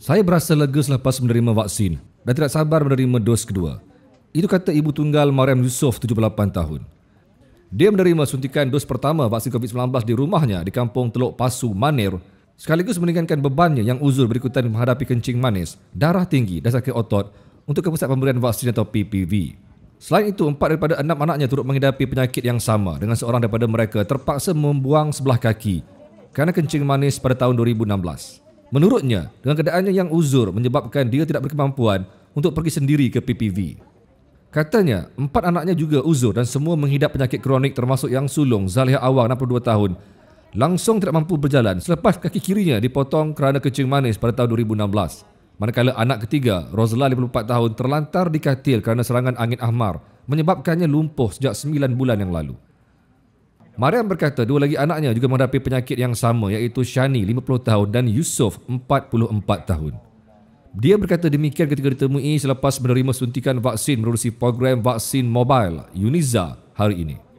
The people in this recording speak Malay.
Saya berasa lega selepas menerima vaksin dan tidak sabar menerima dos kedua. Itu kata ibu tunggal Mariam Yusof, 78 tahun. Dia menerima suntikan dos pertama vaksin COVID-19 di rumahnya di kampung Teluk Pasu, Manir sekaligus meningkatkan bebannya yang uzur berikutan menghadapi kencing manis, darah tinggi dan sakit otot untuk ke pusat pemberian vaksin atau PPV. Selain itu, empat daripada enam anaknya turut menghadapi penyakit yang sama dengan seorang daripada mereka terpaksa membuang sebelah kaki kerana kencing manis pada tahun 2016. Menurutnya, dengan keadaannya yang uzur menyebabkan dia tidak berkemampuan untuk pergi sendiri ke PPV. Katanya, empat anaknya juga uzur dan semua menghidap penyakit kronik termasuk yang sulung Zaliha Awang 62 tahun langsung tidak mampu berjalan selepas kaki kirinya dipotong kerana kencing manis pada tahun 2016. Manakala anak ketiga, Rozla 54 tahun terlantar di katil kerana serangan angin ahmar menyebabkannya lumpuh sejak 9 bulan yang lalu. Mariam berkata dua lagi anaknya juga menghadapi penyakit yang sama iaitu Shani 50 tahun dan Yusof 44 tahun. Dia berkata demikian ketika ditemui selepas menerima suntikan vaksin menerusi program vaksin mobile Uniza hari ini.